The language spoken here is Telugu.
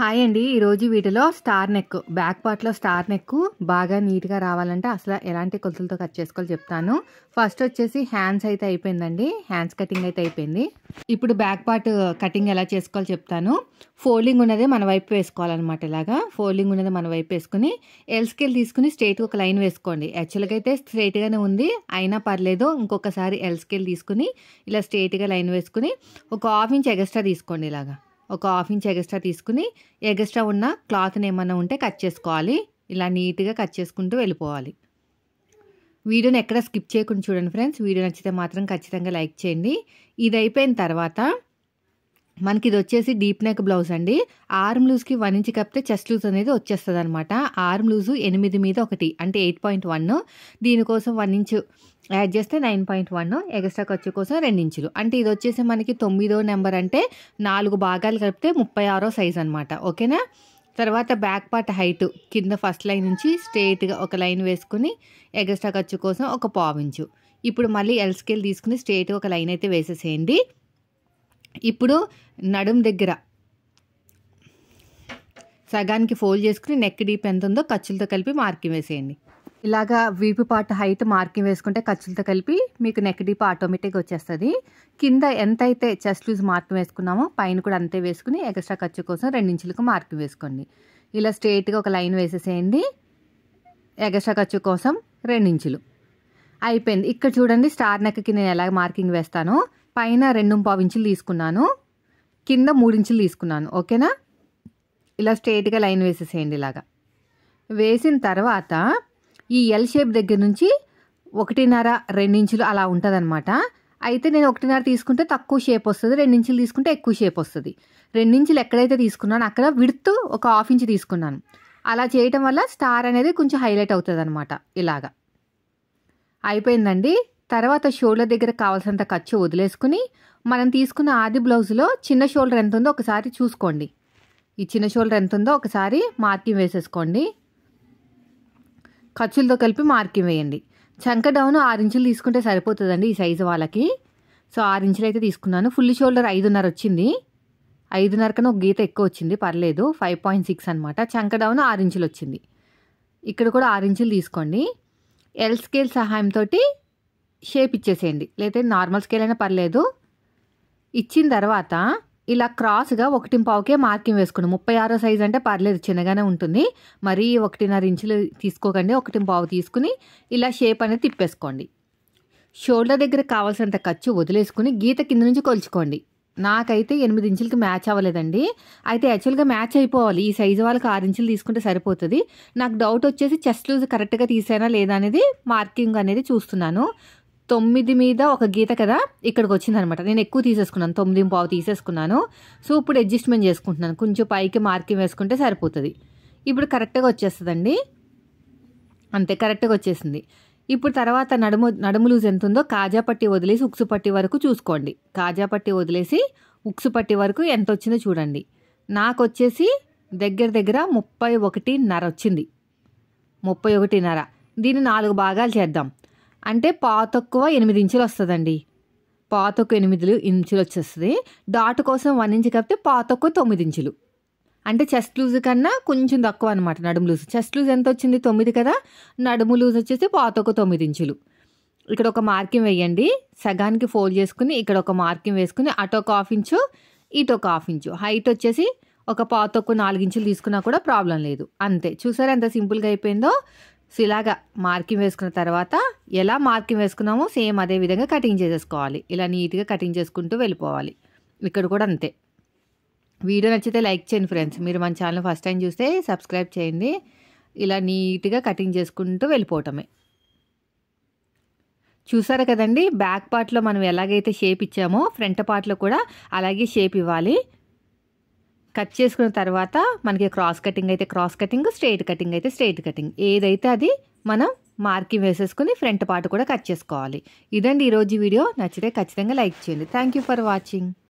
హాయ్ అండి ఈరోజు వీటిలో స్టార్ నెక్ బ్యాక్ పార్ట్లో స్టార్ నెక్ బాగా నీట్గా రావాలంటే అసలు ఎలాంటి కొలతలతో కట్ చేసుకోవాలి చెప్తాను ఫస్ట్ వచ్చేసి హ్యాండ్స్ అయితే అయిపోయిందండి హ్యాండ్స్ కటింగ్ అయితే అయిపోయింది ఇప్పుడు బ్యాక్ పార్ట్ కటింగ్ ఎలా చేసుకోవాలో చెప్తాను ఫోల్డింగ్ ఉన్నది మన వైపు వేసుకోవాలన్నమాట ఇలాగా ఫోల్డింగ్ ఉన్నది మన వైపు వేసుకుని ఎల్ తీసుకుని స్ట్రైట్గా ఒక లైన్ వేసుకోండి యాక్చువల్గా అయితే స్ట్రైట్గానే ఉంది అయినా పర్లేదు ఇంకొకసారి ఎల్ తీసుకుని ఇలా స్ట్రైట్గా లైన్ వేసుకుని ఒక హాఫ్ ఇంచ్ ఎగస్ట్రా తీసుకోండి ఇలాగా ఒక హాఫ్ ఇంచ్ ఎగస్ట్రా తీసుకుని ఎగస్ట్రా ఉన్న క్లాత్ని ఏమైనా ఉంటే కట్ చేసుకోవాలి ఇలా నీట్గా కట్ చేసుకుంటూ వెళ్ళిపోవాలి వీడియోని ఎక్కడ స్కిప్ చేయకుండా చూడండి ఫ్రెండ్స్ వీడియో నచ్చితే మాత్రం ఖచ్చితంగా లైక్ చేయండి ఇది అయిపోయిన తర్వాత మనకి ఇది వచ్చేసి డీప్ నెక్ బ్లౌజ్ అండి ఆర్మ్ లూజ్కి వన్ ఇంచ్ కప్తే చెస్ట్ లూజ్ అనేది వచ్చేస్తుంది అనమాట ఆర్మ్ లూజు ఎనిమిది మీద ఒకటి అంటే ఎయిట్ పాయింట్ వన్ దీనికోసం వన్ ఇంచ్ యాడ్ చేస్తే నైన్ పాయింట్ వన్ ఎగస్ట్రా ఖర్చు కోసం రెండు ఇంచులు అంటే ఇది వచ్చేసి మనకి తొమ్మిదో నెంబర్ అంటే నాలుగు భాగాలు కలిపితే ముప్పై ఆరో సైజ్ అనమాట ఓకేనా తర్వాత బ్యాక్ పార్ట్ హైట్ కింద ఫస్ట్ లైన్ నుంచి స్ట్రేట్గా ఒక లైన్ వేసుకుని ఎగస్ట్రా ఖర్చు కోసం ఒక పావు ఇంచు ఇప్పుడు మళ్ళీ ఎల్ స్కేల్ తీసుకుని స్ట్రేట్గా ఒక లైన్ అయితే వేసేసేయండి ఇప్పుడు నడుం దగ్గర సగానికి ఫోల్డ్ చేసుకుని నెక్ డీప్ ఎంత ఉందో ఖర్చులతో కలిపి మార్కింగ్ వేసేయండి ఇలాగా వీపు పాటు హైట్ మార్కింగ్ వేసుకుంటే ఖర్చులతో కలిపి మీకు నెక్ డీప్ ఆటోమేటిక్గా వచ్చేస్తుంది కింద ఎంత అయితే చెస్ట్ లూజ్ మార్కింగ్ వేసుకున్నామో పైన కూడా అంతే వేసుకుని ఎక్స్ట్రా ఖర్చు కోసం రెండించులకు మార్కింగ్ వేసుకోండి ఇలా స్ట్రేట్గా ఒక లైన్ వేసేసేయండి ఎగస్ట్రా ఖర్చు కోసం రెండించులు అయిపోయింది ఇక్కడ చూడండి స్టార్ నెక్కి నేను ఎలా మార్కింగ్ వేస్తానో పైన రెండు ఇంచులు తీసుకున్నాను కింద మూడించులు తీసుకున్నాను ఓకేనా ఇలా స్ట్రేట్గా లైన్ వేసేసేయండి ఇలాగా వేసిన తర్వాత ఈ ఎల్ షేప్ దగ్గర నుంచి ఒకటిన్నర రెండించులు అలా ఉంటుందన్నమాట అయితే నేను ఒకటిన్నర తీసుకుంటే తక్కువ షేప్ వస్తుంది రెండించులు తీసుకుంటే ఎక్కువ షేప్ వస్తుంది రెండించులు ఎక్కడైతే తీసుకున్నాను అక్కడ విడుత్ ఒక హాఫ్ ఇంచ్ తీసుకున్నాను అలా చేయటం వల్ల స్టార్ అనేది కొంచెం హైలైట్ అవుతుంది అనమాట ఇలాగా అయిపోయిందండి తర్వాత షోల్డర్ దగ్గర కావాల్సినంత ఖర్చు వదిలేసుకుని మనం తీసుకున్న ఆది బ్లౌజ్లో చిన్న షోల్డర్ ఎంత ఉందో ఒకసారి చూసుకోండి ఈ చిన్న షోల్డర్ ఎంత ఉందో ఒకసారి మార్కింగ్ వేసేసుకోండి ఖర్చులతో కలిపి మార్కింగ్ వేయండి చంక డౌన్ ఆరు ఇంచులు తీసుకుంటే సరిపోతుందండి ఈ సైజు వాళ్ళకి సో ఆరు ఇంచులు అయితే తీసుకున్నాను ఫుల్ షోల్డర్ ఐదున్నర వచ్చింది ఐదున్నర కన్నా ఒక గీత ఎక్కువ వచ్చింది పర్లేదు ఫైవ్ పాయింట్ సిక్స్ అనమాట చంక డౌన్ ఆరు ఇంచులు వచ్చింది ఇక్కడ కూడా ఆరు ఇంచులు తీసుకోండి ఎల్ స్కేల్ సహాయంతో షేప్ ఇచ్చేసేయండి లేదా నార్మల్ స్కేల్ అయినా పర్లేదు ఇచ్చిన తర్వాత ఇలా క్రాస్గా ఒకటి పావుకే మార్కింగ్ వేసుకోండి ముప్పై ఆరో సైజ్ అంటే పర్లేదు చిన్నగానే ఉంటుంది మరీ ఒకటిన్నర ఇంచులు తీసుకోకండి ఒకటి పావు తీసుకుని ఇలా షేప్ అనేది తిప్పేసుకోండి షోల్డర్ దగ్గర కావాల్సినంత ఖర్చు వదిలేసుకుని గీత కింద నుంచి కొలుచుకోండి నాకైతే ఎనిమిది ఇంచులకి మ్యాచ్ అవ్వలేదండి అయితే యాక్చువల్గా మ్యాచ్ అయిపోవాలి ఈ సైజు వాళ్ళకి ఆరు ఇంచులు తీసుకుంటే సరిపోతుంది నాకు డౌట్ వచ్చేసి చెస్ట్ లూజ్ కరెక్ట్గా తీసానా లేదా అనేది మార్కింగ్ అనేది చూస్తున్నాను తొమ్మిది మీద ఒక గీత కదా ఇక్కడికి వచ్చింది అనమాట నేను ఎక్కువ తీసేసుకున్నాను తొమ్మిది పావు తీసేసుకున్నాను సో ఇప్పుడు అడ్జస్ట్మెంట్ చేసుకుంటున్నాను కొంచెం పైకి మార్కింగ్ వేసుకుంటే సరిపోతుంది ఇప్పుడు కరెక్ట్గా వచ్చేస్తుందండి అంతే కరెక్ట్గా వచ్చేసింది ఇప్పుడు తర్వాత నడుము నడుము లూజ్ ఎంత ఉందో కాజా పట్టి వదిలేసి ఉక్సు పట్టి వరకు చూసుకోండి కాజా పట్టి వదిలేసి ఉక్సు పట్టి వరకు ఎంత వచ్చిందో చూడండి నాకు వచ్చేసి దగ్గర దగ్గర ముప్పై ఒకటిన్నర వచ్చింది ముప్పై ఒకటిన్నర దీన్ని నాలుగు భాగాలు చేద్దాం అంటే పాతక్కువ తక్కువ ఎనిమిది ఇంచులు వస్తుందండి పాతకు తక్కువ ఎనిమిది ఇంచులు వచ్చేస్తుంది డాట్ కోసం వన్ ఇంచు కాబట్టి పాతకు తొమ్మిది ఇంచులు అంటే చెస్ట్ లూజ్ కన్నా కొంచెం తక్కువ అనమాట నడుము లూజ్ చెస్ట్ లూజ్ ఎంత వచ్చింది తొమ్మిది కదా నడుము లూజ్ వచ్చేసి పాతకు తొమ్మిది ఇంచులు ఇక్కడ ఒక మార్కింగ్ వేయండి సగానికి ఫోల్డ్ చేసుకుని ఇక్కడ ఒక మార్కింగ్ వేసుకుని అటు ఒక హాఫ్ ఇంచు ఇటు ఒక హాఫ్ ఇంచు హైట్ వచ్చేసి ఒక పాతొక్క నాలుగు ఇంచులు తీసుకున్నా కూడా ప్రాబ్లం లేదు అంతే చూసారా ఎంత సింపుల్గా అయిపోయిందో సో ఇలాగా మార్కింగ్ వేసుకున్న తర్వాత ఎలా మార్కింగ్ వేసుకున్నామో సేమ్ అదే విధంగా కటింగ్ చేసేసుకోవాలి ఇలా నీట్గా కటింగ్ చేసుకుంటూ వెళ్ళిపోవాలి ఇక్కడ కూడా అంతే వీడియో నచ్చితే లైక్ చేయండి ఫ్రెండ్స్ మీరు మన ఛానల్ ఫస్ట్ టైం చూస్తే సబ్స్క్రైబ్ చేయండి ఇలా నీట్గా కటింగ్ చేసుకుంటూ వెళ్ళిపోవటమే చూసారు కదండి బ్యాక్ పార్ట్లో మనం ఎలాగైతే షేప్ ఇచ్చామో ఫ్రంట్ పార్ట్లో కూడా అలాగే షేప్ ఇవ్వాలి కట్ చేసుకున్న తర్వాత మనకి క్రాస్ కటింగ్ అయితే క్రాస్ కటింగ్ స్ట్రైట్ కటింగ్ అయితే స్ట్రైట్ కటింగ్ ఏదైతే అది మనం మార్కింగ్ వేసేసుకుని ఫ్రంట్ పార్ట్ కూడా కట్ చేసుకోవాలి ఇదండి ఈరోజు వీడియో నచ్చితే ఖచ్చితంగా లైక్ చేయండి థ్యాంక్ యూ ఫర్ వాచింగ్